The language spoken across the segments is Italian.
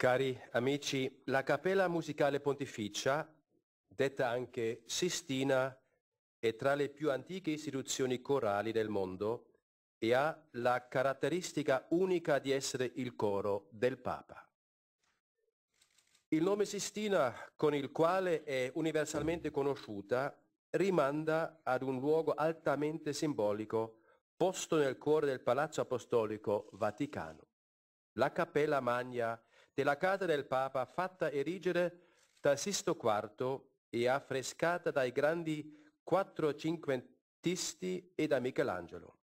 Cari amici, la Cappella Musicale Pontificia, detta anche Sistina, è tra le più antiche istituzioni corali del mondo e ha la caratteristica unica di essere il coro del Papa. Il nome Sistina, con il quale è universalmente conosciuta, rimanda ad un luogo altamente simbolico posto nel cuore del Palazzo Apostolico Vaticano, la Cappella Magna della casa del Papa fatta erigere da Sisto IV e affrescata dai grandi quattrocinquantisti e da Michelangelo.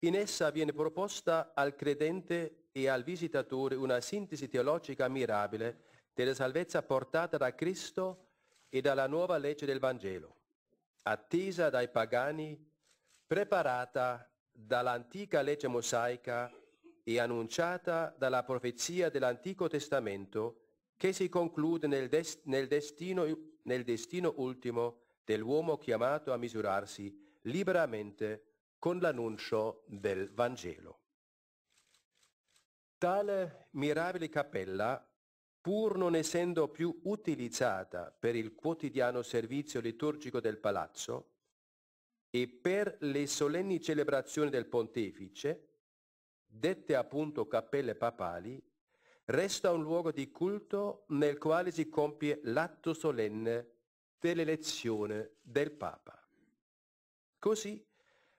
In essa viene proposta al credente e al visitatore una sintesi teologica ammirabile della salvezza portata da Cristo e dalla nuova legge del Vangelo, attesa dai pagani, preparata dall'antica legge mosaica e annunciata dalla profezia dell'Antico Testamento che si conclude nel, des nel, destino, nel destino ultimo dell'uomo chiamato a misurarsi liberamente con l'annuncio del Vangelo. Tale mirabile cappella, pur non essendo più utilizzata per il quotidiano servizio liturgico del palazzo e per le solenni celebrazioni del pontefice, dette appunto cappelle papali, resta un luogo di culto nel quale si compie l'atto solenne dell'elezione del Papa. Così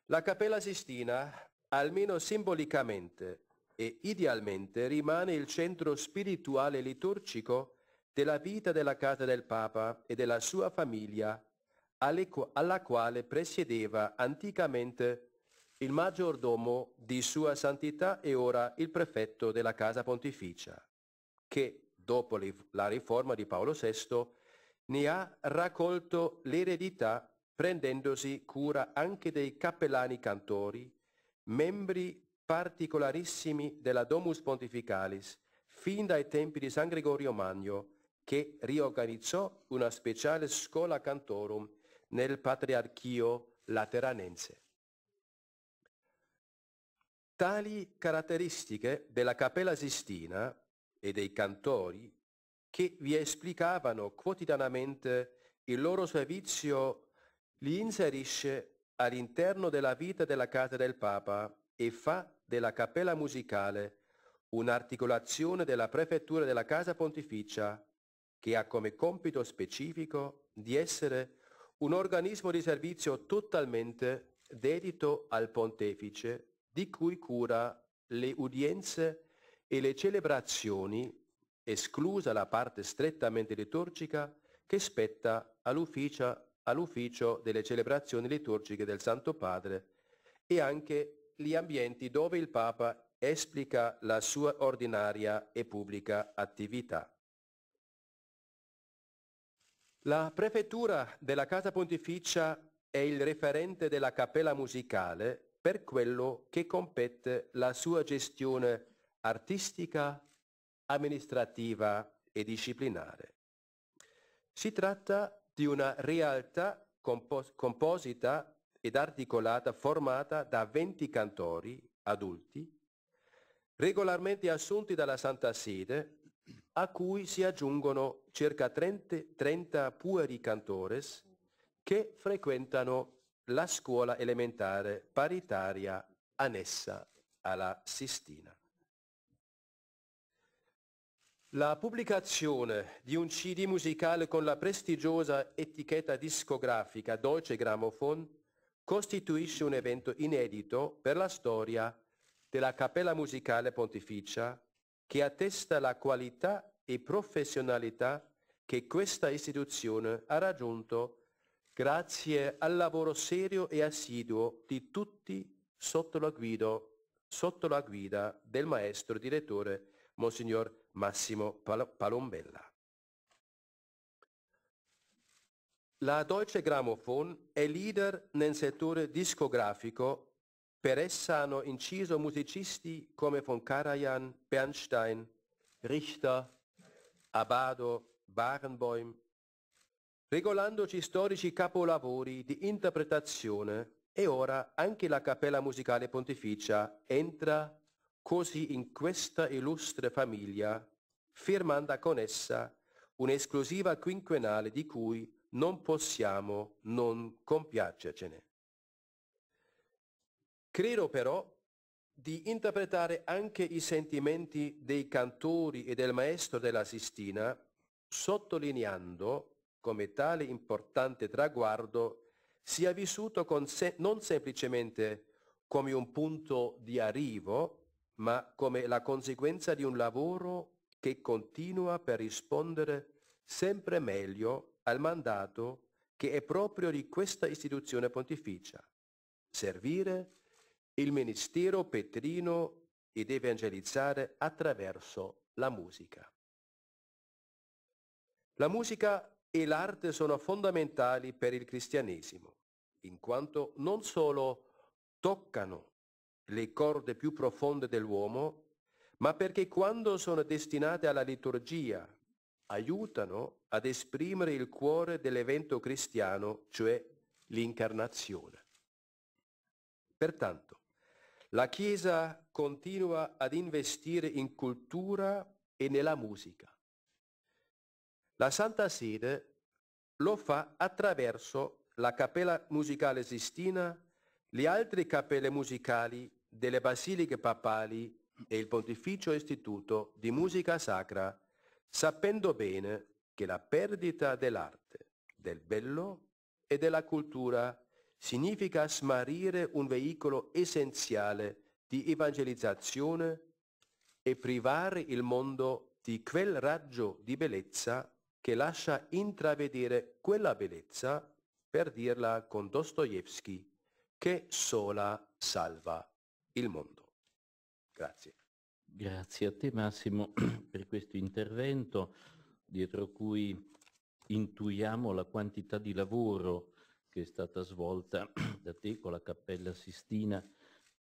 la Cappella Sistina, almeno simbolicamente e idealmente, rimane il centro spirituale liturgico della vita della casa del Papa e della sua famiglia, alla quale presiedeva anticamente il maggiordomo di Sua Santità è ora il prefetto della Casa Pontificia, che, dopo la riforma di Paolo VI, ne ha raccolto l'eredità prendendosi cura anche dei cappellani cantori, membri particolarissimi della Domus Pontificalis, fin dai tempi di San Gregorio Magno, che riorganizzò una speciale scuola cantorum nel patriarchio lateranense tali caratteristiche della Cappella Sistina e dei cantori che vi esplicavano quotidianamente il loro servizio li inserisce all'interno della vita della casa del Papa e fa della cappella musicale un'articolazione della prefettura della casa pontificia che ha come compito specifico di essere un organismo di servizio totalmente dedito al pontefice di cui cura le udienze e le celebrazioni, esclusa la parte strettamente liturgica che spetta all'ufficio, all'ufficio delle celebrazioni liturgiche del Santo Padre e anche gli ambienti dove il Papa esplica la sua ordinaria e pubblica attività. La prefettura della Casa Pontificia è il referente della cappella musicale per quello che compete la sua gestione artistica, amministrativa e disciplinare. Si tratta di una realtà compos composita ed articolata formata da 20 cantori adulti, regolarmente assunti dalla Santa Sede, a cui si aggiungono circa 30, 30 pueri cantores che frequentano la scuola elementare paritaria annessa alla Sistina. La pubblicazione di un CD musicale con la prestigiosa etichetta discografica Deutsche Grammophon costituisce un evento inedito per la storia della Cappella Musicale Pontificia che attesta la qualità e professionalità che questa istituzione ha raggiunto grazie al lavoro serio e assiduo di tutti sotto la, guido, sotto la guida del maestro direttore Monsignor Massimo Pal Palombella. La Deutsche Grammophon è leader nel settore discografico, per essa hanno inciso musicisti come von Karajan, Bernstein, Richter, Abado, Barenboim, regolandoci storici capolavori di interpretazione e ora anche la Cappella Musicale Pontificia entra così in questa illustre famiglia, firmando con essa un'esclusiva quinquennale di cui non possiamo non compiacercene. Credo però di interpretare anche i sentimenti dei cantori e del maestro della Sistina, sottolineando come tale importante traguardo sia vissuto con se non semplicemente come un punto di arrivo, ma come la conseguenza di un lavoro che continua per rispondere sempre meglio al mandato che è proprio di questa istituzione pontificia, servire il ministero petrino ed evangelizzare attraverso la musica. La musica e l'arte sono fondamentali per il cristianesimo, in quanto non solo toccano le corde più profonde dell'uomo, ma perché quando sono destinate alla liturgia aiutano ad esprimere il cuore dell'evento cristiano, cioè l'incarnazione. Pertanto, la Chiesa continua ad investire in cultura e nella musica, la Santa Sede lo fa attraverso la Cappella Musicale Sistina, le altre cappelle musicali delle basiliche papali e il Pontificio Istituto di Musica Sacra, sapendo bene che la perdita dell'arte, del bello e della cultura significa smarrire un veicolo essenziale di evangelizzazione e privare il mondo di quel raggio di bellezza che lascia intravedere quella bellezza, per dirla con Dostoevsky, che sola salva il mondo. Grazie. Grazie a te Massimo per questo intervento, dietro cui intuiamo la quantità di lavoro che è stata svolta da te con la Cappella Sistina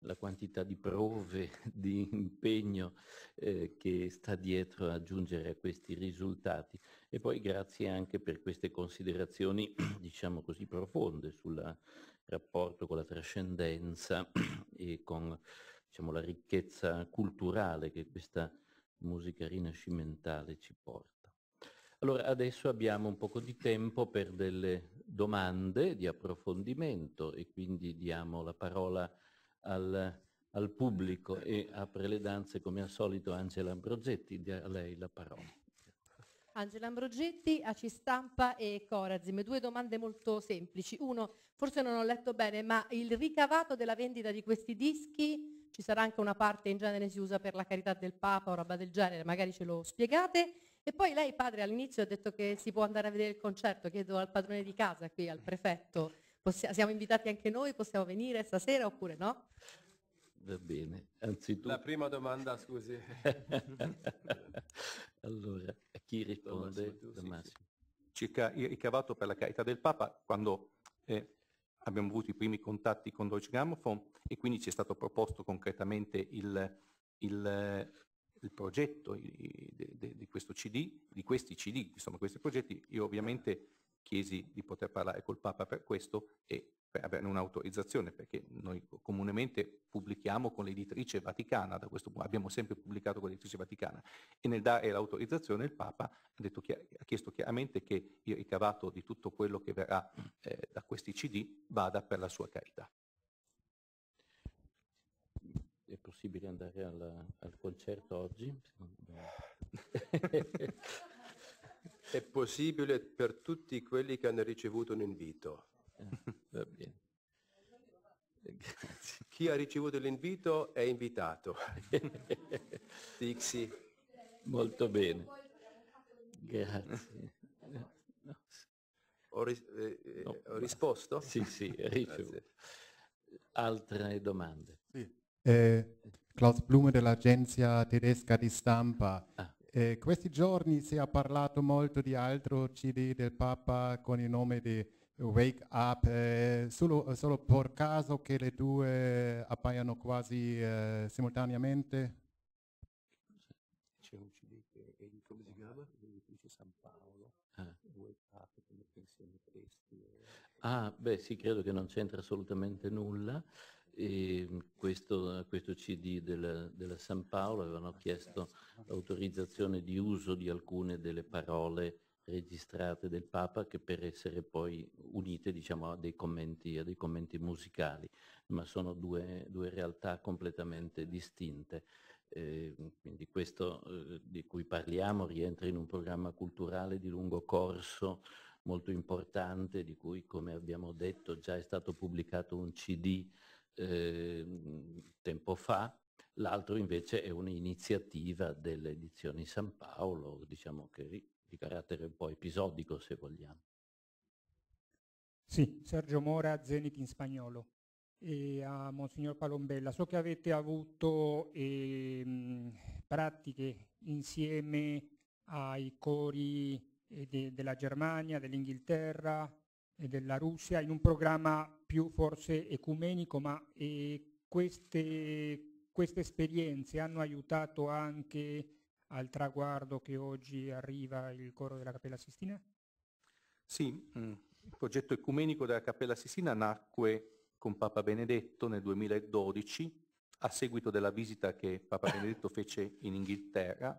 la quantità di prove, di impegno eh, che sta dietro a giungere a questi risultati. E poi grazie anche per queste considerazioni, diciamo così, profonde sul rapporto con la trascendenza e con diciamo, la ricchezza culturale che questa musica rinascimentale ci porta. Allora, adesso abbiamo un poco di tempo per delle domande di approfondimento e quindi diamo la parola al, al pubblico e apre le danze come al solito Angela Ambrogetti, a lei la parola. Angela Ambrogetti, Aci Stampa e Corazim. Due domande molto semplici. Uno, forse non ho letto bene, ma il ricavato della vendita di questi dischi, ci sarà anche una parte in genere si usa per la carità del Papa o roba del genere, magari ce lo spiegate. E poi lei, padre, all'inizio ha detto che si può andare a vedere il concerto, chiedo al padrone di casa qui, al prefetto, Possiamo, siamo invitati anche noi, possiamo venire stasera oppure no? Va bene, anzitutto... La prima domanda, scusi. allora, a chi risponde? Tommaso, Circa il ricavato per la carità del Papa, quando eh, abbiamo avuto i primi contatti con Deutsche Grammophon e quindi ci è stato proposto concretamente il, il, il progetto di, di, di questo CD, di questi CD, insomma questi progetti, io ovviamente chiesi di poter parlare col Papa per questo e per averne un'autorizzazione, perché noi comunemente pubblichiamo con l'editrice vaticana, da questo abbiamo sempre pubblicato con l'editrice vaticana, e nel dare l'autorizzazione il Papa ha, detto, ha, chiesto chiaramente che il ricavato di tutto quello che verrà eh, da questi CD vada per la sua carità. È possibile andare al, al concerto oggi? è possibile per tutti quelli che hanno ricevuto un invito. Eh, va bene. Chi ha ricevuto l'invito è invitato. Dixi. Molto bene. Grazie. Ho, ris eh, eh, no. ho, risposto? Sì, sì, ricevuto. Altre domande? Sì. Eh, Klaus Blume dell'agenzia tedesca di stampa. Ah. Eh, questi giorni si è parlato molto di altro CD del Papa con il nome di Wake Up, eh, solo, solo per caso che le due appaiano quasi eh, simultaneamente? C'è un CD che è in, come si chiama? L'edificio San Paolo, ah. Wake Up come pensione questi? Eh. Ah, beh sì, credo che non c'entra assolutamente nulla e ehm, questo, questo CD della, della, San Paolo avevano chiesto l'autorizzazione di uso di alcune delle parole registrate del Papa che per essere poi unite diciamo, a, dei commenti, a, dei commenti, musicali, ma sono due, due realtà completamente distinte. Eh, quindi questo eh, di cui parliamo rientra in un programma culturale di lungo corso molto importante, di cui come abbiamo detto già è stato pubblicato un CD Ehm, tempo fa, l'altro invece è un'iniziativa delle edizioni San Paolo, diciamo che di carattere un po' episodico se vogliamo. Sì, Sergio Mora, Zenit in spagnolo. E a Monsignor Palombella, so che avete avuto eh, pratiche insieme ai cori eh, de della Germania, dell'Inghilterra, e della Russia in un programma più forse ecumenico, ma eh, queste, queste esperienze hanno aiutato anche al traguardo che oggi arriva il coro della Cappella Sistina? Sì, mm, il progetto ecumenico della Cappella Sistina nacque con Papa Benedetto nel 2012 a seguito della visita che Papa Benedetto fece in Inghilterra.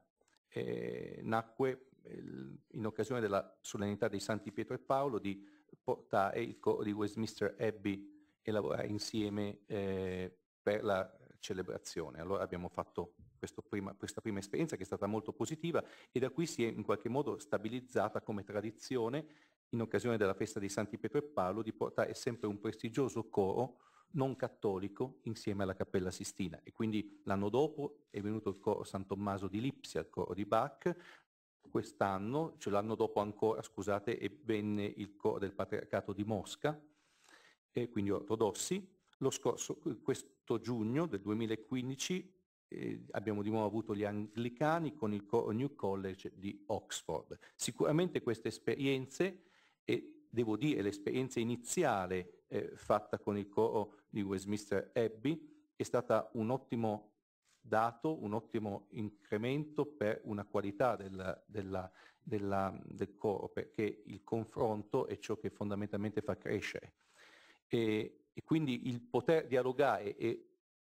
Eh, nacque in occasione della solennità dei Santi Pietro e Paolo di portare il coro di Westminster Abbey e lavorare insieme eh, per la celebrazione. Allora abbiamo fatto prima, questa prima esperienza che è stata molto positiva e da qui si è in qualche modo stabilizzata come tradizione in occasione della festa di Santi Pietro e Paolo di portare sempre un prestigioso coro non cattolico insieme alla Cappella Sistina e quindi l'anno dopo è venuto il coro San Tommaso di Lipsia, il coro di Bach, quest'anno, cioè l'anno dopo ancora, scusate, e venne il coro del patriarcato di Mosca, eh, quindi ortodossi. Lo scorso, questo giugno del 2015 eh, abbiamo di nuovo avuto gli anglicani con il coro New College di Oxford. Sicuramente queste esperienze, e devo dire l'esperienza iniziale eh, fatta con il coro di Westminster Abbey, è stata un ottimo dato un ottimo incremento per una qualità del, della, della, del coro, perché il confronto è ciò che fondamentalmente fa crescere. E, e quindi il poter dialogare e,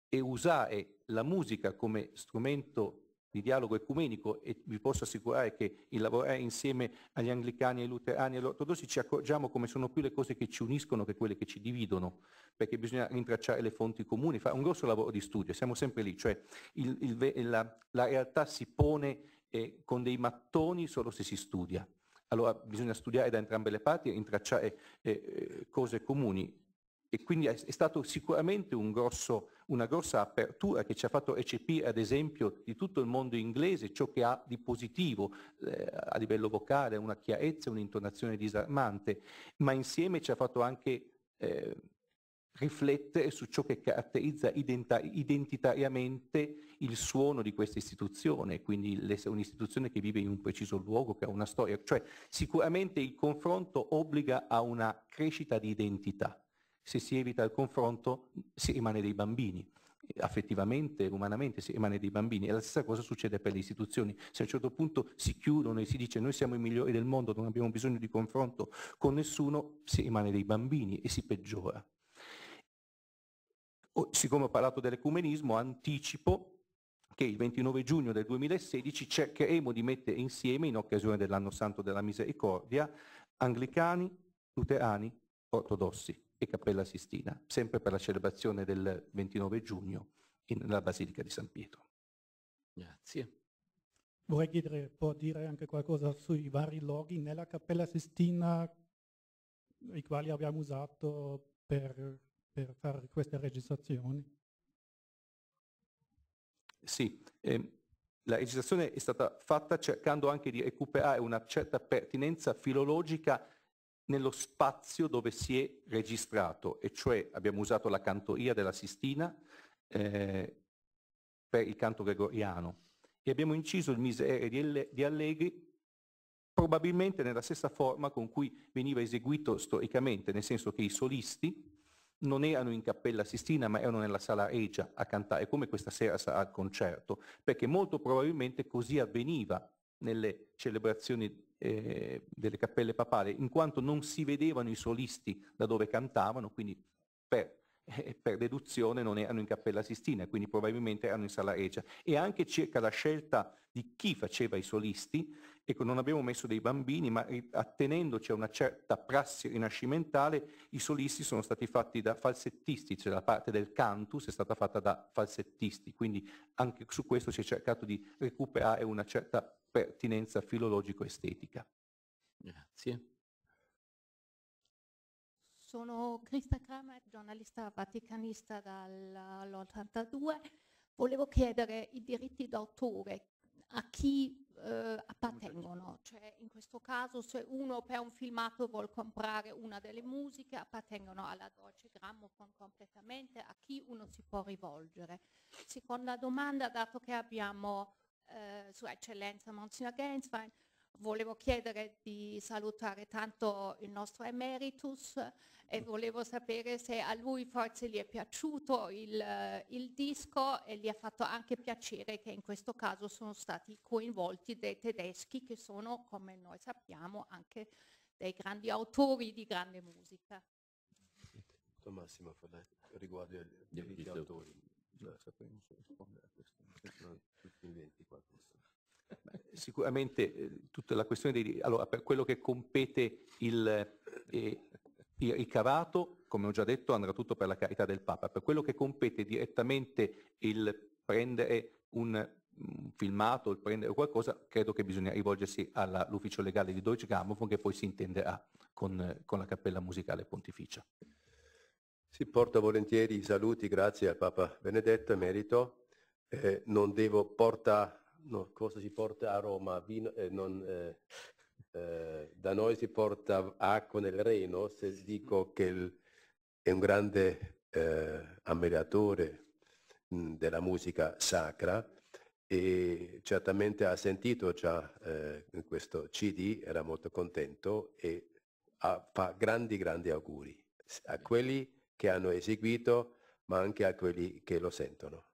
e usare la musica come strumento di dialogo ecumenico e vi posso assicurare che il lavorare insieme agli anglicani, ai luterani e agli ortodossi ci accorgiamo come sono più le cose che ci uniscono che quelle che ci dividono, perché bisogna rintracciare le fonti comuni, fare un grosso lavoro di studio, siamo sempre lì, cioè il, il, la, la, realtà si pone eh, con dei mattoni solo se si studia. Allora bisogna studiare da entrambe le parti e rintracciare eh, eh cose comuni e quindi è, stato sicuramente un grosso, una grossa apertura che ci ha fatto recepire ad esempio di tutto il mondo inglese ciò che ha di positivo eh, a livello vocale, una chiarezza, un'intonazione disarmante, ma insieme ci ha fatto anche eh, riflettere su ciò che caratterizza identitariamente il suono di questa istituzione, quindi un'istituzione che vive in un preciso luogo, che ha una storia, cioè sicuramente il confronto obbliga a una crescita di identità se si evita il confronto si rimane dei bambini affettivamente, umanamente si rimane dei bambini e la stessa cosa succede per le istituzioni se a un certo punto si chiudono e si dice noi siamo i migliori del mondo, non abbiamo bisogno di confronto con nessuno, si rimane dei bambini e si peggiora siccome ho parlato dell'ecumenismo anticipo che il 29 giugno del 2016 cercheremo di mettere insieme in occasione dell'anno santo della misericordia anglicani, luterani, ortodossi e Cappella Sistina, sempre per la celebrazione del 29 giugno nella Basilica di San Pietro. Grazie. Vorrei chiedere, può dire anche qualcosa sui vari loghi nella Cappella Sistina, i quali abbiamo usato per, per fare queste registrazioni? Sì, ehm, la registrazione è stata fatta cercando anche di recuperare una certa pertinenza filologica nello spazio dove si è registrato, e cioè abbiamo usato la cantoria della Sistina eh, per il canto gregoriano e abbiamo inciso il Misere di, di Allegri probabilmente nella stessa forma con cui veniva eseguito storicamente, nel senso che i solisti non erano in Cappella Sistina ma erano nella Sala Regia a cantare, come questa sera sarà al concerto, perché molto probabilmente così avveniva nelle celebrazioni eh, delle cappelle papali, in quanto non si vedevano i solisti da dove cantavano, quindi per, eh, per deduzione non erano in Cappella Sistina, quindi probabilmente erano in Sala Regia. E anche circa la scelta di chi faceva i solisti, Ecco, non abbiamo messo dei bambini, ma eh, attenendoci a una certa prassi rinascimentale, i solisti sono stati fatti da falsettisti, cioè la parte del cantus è stata fatta da falsettisti, quindi anche su questo si è cercato di recuperare una certa pertinenza filologico-estetica. Grazie. Sono Christa Kramer, giornalista vaticanista dall'82. Volevo chiedere i diritti d'autore a chi eh, appartengono, cioè in questo caso se uno per un filmato vuole comprare una delle musiche appartengono alla Deutsche Grammophon completamente, a chi uno si può rivolgere. Seconda domanda, dato che abbiamo eh, sua eccellenza Monsignor Gainswein, volevo chiedere di salutare tanto il nostro Emeritus e volevo sapere se a lui forse gli è piaciuto il, il, disco e gli ha fatto anche piacere che in questo caso sono stati coinvolti dei tedeschi che sono, come noi sappiamo, anche dei grandi autori di grande musica. Massimo, riguardo agli autori. Sicuramente eh, tutta la questione di... Allora, per quello che compete il, eh, il cavato, come ho già detto, andrà tutto per la carità del Papa. Per quello che compete direttamente il prendere un filmato, il prendere qualcosa, credo che bisogna rivolgersi all'ufficio legale di Deutsche Grammophon che poi si intenderà con, con la Cappella Musicale Pontificia. Si porta volentieri i saluti, grazie al Papa Benedetto, emerito. Eh, non devo, porta no, cosa si porta a Roma? Vino, eh, non, eh, eh, da noi si porta acqua nel Reno, se dico che il, è un grande eh, ammiratore mm, della musica sacra e certamente ha sentito già eh, questo CD, era molto contento e ha, fa grandi grandi auguri a quelli che hanno eseguito ma anche a quelli che lo sentono.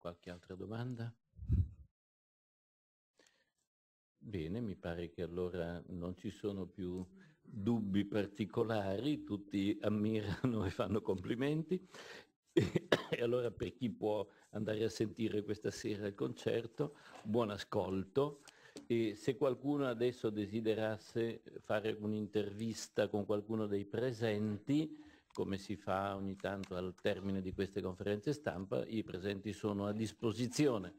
Qualche altra domanda? Bene, mi pare che allora non ci sono più dubbi particolari, tutti ammirano e fanno complimenti. E, allora per chi può andare a sentire questa sera il concerto, buon ascolto. E se qualcuno adesso desiderasse fare un'intervista con qualcuno dei presenti, come si fa ogni tanto al termine di queste conferenze stampa, i presenti sono a disposizione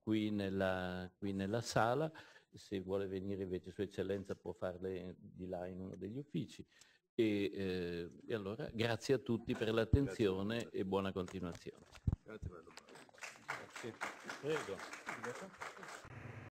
qui nella, qui nella sala, se vuole venire invece Sua Eccellenza può farle di là in uno degli uffici. E, eh, e allora grazie a tutti per l'attenzione e buona continuazione. Grazie, Prego.